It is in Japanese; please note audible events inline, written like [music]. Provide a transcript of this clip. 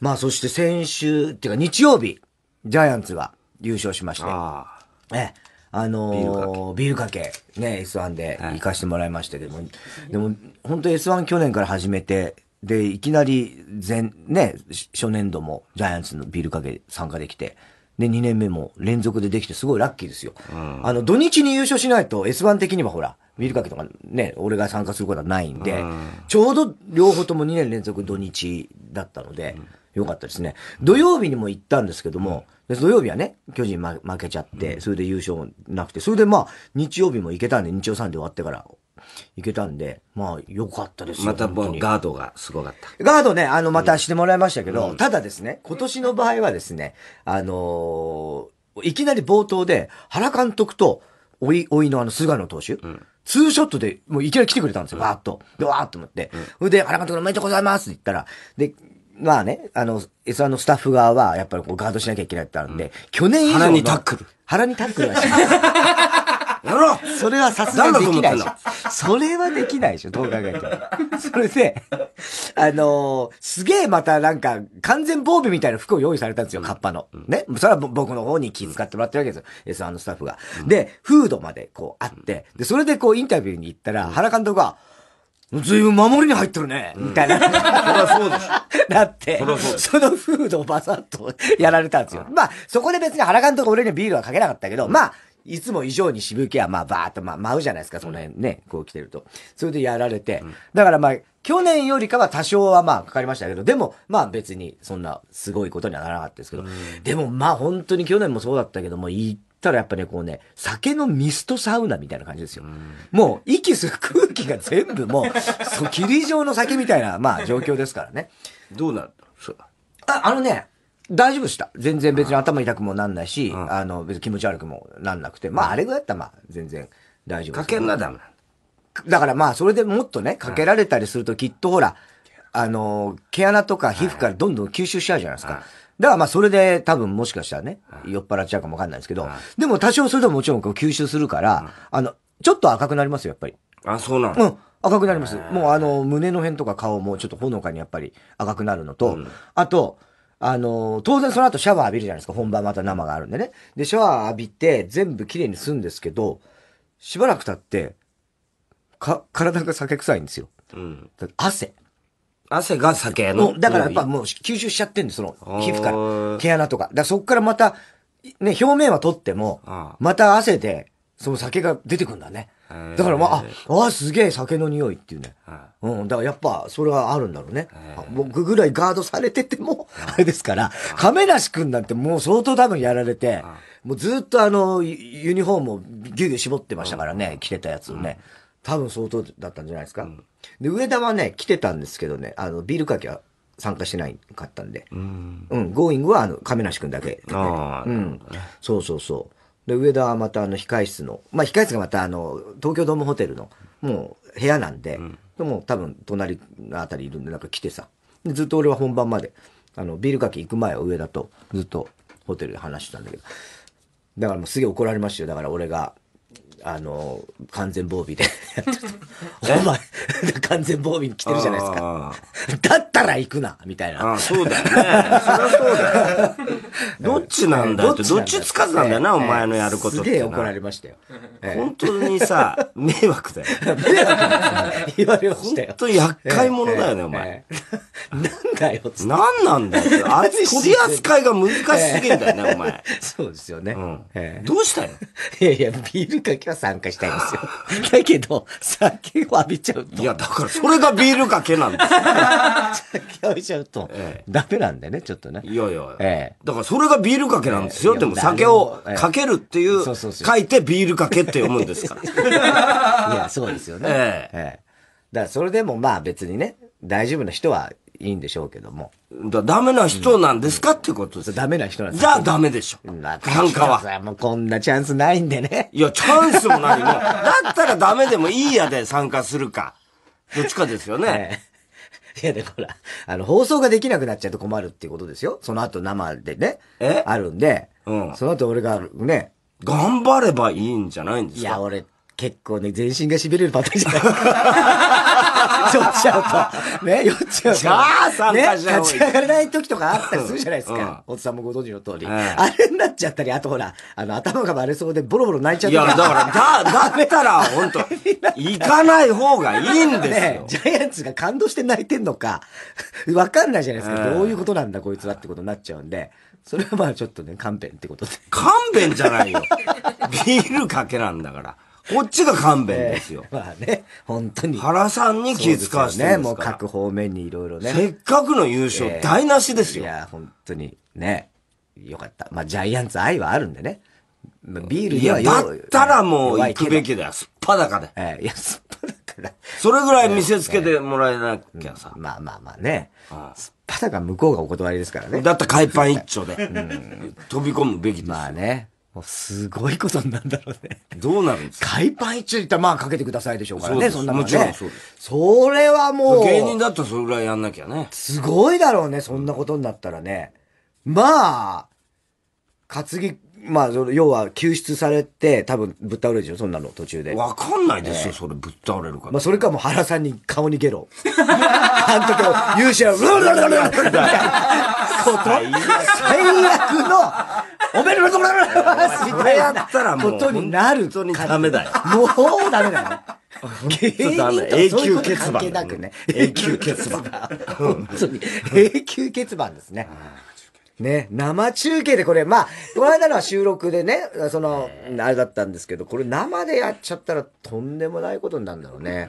まあそして先週、っていうか日曜日、ジャイアンツが優勝しまして、あええ、あのー、ビールかけ、ね、S1 で行かしてもらいました。はい、でも、でも、本当 S1 去年から始めて、で、いきなり前、ね、初年度もジャイアンツのビールかけ参加できて、で、2年目も連続でできて、すごいラッキーですよ。うん、あの、土日に優勝しないと S1 的にはほら、見るかけとかね、俺が参加することはないんで、ちょうど両方とも2年連続土日だったので、よかったですね。土曜日にも行ったんですけども、う土曜日はね、巨人負けちゃって、それで優勝なくて、それでまあ、日曜日も行けたんで、日曜3で終わってから行けたんで、まあ、よかったですよ。またガードがすごかった。ガードね、あの、またしてもらいましたけど、うん、ただですね、今年の場合はですね、あのー、いきなり冒頭で、原監督と、おい、おいのあの、菅野投手。うんツーショットで、もういきなり来てくれたんですよ、わーっと。で、わーっと思って。そ、れ、で、原監督おめでとうございますって言ったら、で、まあね、あの、S1 のスタッフ側は、やっぱりこうガードしなきゃいけないってあるんで、去年以上の。腹にタックル。腹にタックルはしない。やろうそれはさすがにできないでしょ。それはできないでしょ、どう考えても。それで、あのー、すげえまたなんか、完全防備みたいな服を用意されたんですよ、カッパの。ね。それは僕の方に気遣ってもらってるわけですよ、S1 のスタッフが。で、フードまでこうあって、で、それでこうインタビューに行ったら、原監督が、ずいぶん守りに入ってるね、みたいな。そりゃそうでしょ。だって、そのフードをバサッとやられたんですよ。まあ、そこで別に原監督俺にビールはかけなかったけど、まあ、いつも以上に渋気は、まあ、ばーっと、まあ、舞うじゃないですか、その辺ね、こう来てると。それでやられて。だからまあ、去年よりかは多少はまあ、かかりましたけど、でも、まあ別に、そんな、すごいことにはならなかったですけど、でもまあ、本当に去年もそうだったけども、行ったらやっぱね、こうね、酒のミストサウナみたいな感じですよ。もう、息する空気が全部もう、[laughs] そう、霧状の酒みたいな、まあ、状況ですからね。どうなるのあ、あのね、大丈夫でした。全然別に頭痛くもなんないし、あああの、別に気持ち悪くもなんなくて、まああれぐらいだったらまあ全然大丈夫。かけんなダメだからまあそれでもっとね、かけられたりするときっとほら、あの、毛穴とか皮膚からどんどん吸収しちゃうじゃないですか。だからまあそれで多分もしかしたらね、酔っ払っちゃうかもわかんないですけど、でも多少それでももちろんこう吸収するから、あの、ちょっと赤くなりますよ、やっぱり。あ、そうなのうん。赤くなります。もうあの、胸の辺とか顔もちょっとほのかにやっぱり赤くなるのと、あと、あの、当然その後シャワー浴びるじゃないですか。本番また生があるんでね。で、シャワー浴びて、全部綺麗にするんですけど、しばらく経って、か、体が酒臭いんですよ。うん。汗。汗が酒の。だからやっぱもう吸収しちゃってんです、その、皮膚から。毛穴とか。だからそこからまた、ね、表面は取っても、あまた汗で、その酒が出てくんだね。だからまあ、あ、あすげえ酒の匂いっていうね。うん、だからやっぱ、それはあるんだろうね。僕ぐらいガードされてても、あれですから、亀梨くんなんてもう相当多分やられて、もうずっとあの、ユニフォームをギュギュ絞ってましたからね、着てたやつをね。多分相当だったんじゃないですか。で、上田はね、着てたんですけどね、あの、ビールかけは参加してないかったんで。うん。うん、Going はあの、亀梨くんだけ。ああ。うん。そうそうそう。で、上田はまたあの、控室の、まあ、控室がまたあの、東京ドームホテルの、もう部屋なんで、うん、でも多分隣のあたりいるんで、なんか来てさ、ずっと俺は本番まで、あの、ビールかけ行く前は上田とずっとホテルで話してたんだけど、だからもうすげえ怒られましたよ。だから俺が、あの、完全防備で [laughs] お前、完全防備に来てるじゃないですか。だったら行くなみたいな。あそうだよね。そりゃそうだよ。[laughs] どっちなんだって、どっちつかずなんだよな、お前のやることって。すげえ怒られましたよ。本当にさ、迷惑だよ。[laughs] 迷惑言われましたよ。本当厄介者だよね、お前。なんだよ、つなんなんだよ。あ取り扱いが難しすぎんだよね、お前。そうですよね。どうしたよ。いやいや、ビールかけは参加したいんですよ。[laughs] だけど、酒を浴びちゃうと。いや、だからそれがビールかけなんです酒浴びちゃうと、ダメなんだよね、ちょっとね。いやいや、ええ、だからそれがビールかけなんですよ。でも酒をかけるっていう、書いてビールかけって読むんですから。[laughs] いや、そうですよね。ええだからそれでもまあ別にね、大丈夫な人はいいんでしょうけども。だダメな人なんですか、っていうことです。ダメな人なんですじゃあダメでしょ。なんかは。もうこんなチャンスないんでね。いや、チャンスもないだったらダメでもいいやで参加するか。どっちかですよね。[laughs] いや、で、ほら、あの、放送ができなくなっちゃうと困るっていうことですよ。その後生でね。えあるんで。うん。その後俺がね。頑張ればいいんじゃないんですかいや、俺、結構ね、全身が痺れるパターンじゃない [laughs] [laughs] 酔っちゃうと。ね、酔っちゃうと。じゃあ参加しね、立ち上がれない時とかあったりするじゃないですか。おつさんもご存知の通り。あれになっちゃったり、あとほら、あの、頭がバレそうでボロボロ泣いちゃったいや、だから、だ、だったら、本 [laughs] 当行かない方がいいんですよ。ジャイアンツが感動して泣いてんのか、[laughs] わかんないじゃないですか。どういうことなんだ、こいつはってことになっちゃうんで。それはまあちょっとね、勘弁ってことで。勘弁じゃないよ。ビールかけなんだから。こっちが勘弁ですよ。[laughs] えー、まあね、本当に。原さんに気遣わしてるね、もう各方面にいろいろね。せっかくの優勝、えー、台無しですよ。いや、本当に。ね。よかった。まあ、ジャイアンツ愛はあるんでね。ビールには弱い。や、だったらもう行くべきだよ。すっぱだかで。ええー、いや、すっぱだかで。それぐらい見せつけてもらえなきゃさ。えー、まあまあまあね。ああすっぱだか向こうがお断りですからね。だったら海パン一丁で。うん、飛び込むべきです。まあね。もうすごいことになるんだろうね。どうなるんですか海パン一いったらまあかけてくださいでしょうからね、そんなもんね。もちろんそうですそれはもう。芸人だとそれぐらいやんなきゃね。すごいだろうね、そんなことになったらね。まあ、担ぎ、まあ、要は救出されて、多分ぶっ倒れるでしょ、そんなの途中で。わかんないですよ、ね、それぶっ倒れるから。まあ、それかもう原さんに顔にゲロ。監 [laughs] 督の勇者うわうわうわうわうわうわう最悪の、おめでとうございますみたいなことになる。本当にダメだよ。もうダメだよ。芸 [laughs] 人永久欠番。なくね。永久欠番。本当に。永久欠番ですね。ね、生中継でこれ、まあ、この間のは収録でね、その、あれだったんですけど、これ生でやっちゃったらとんでもないことになるんだろうね。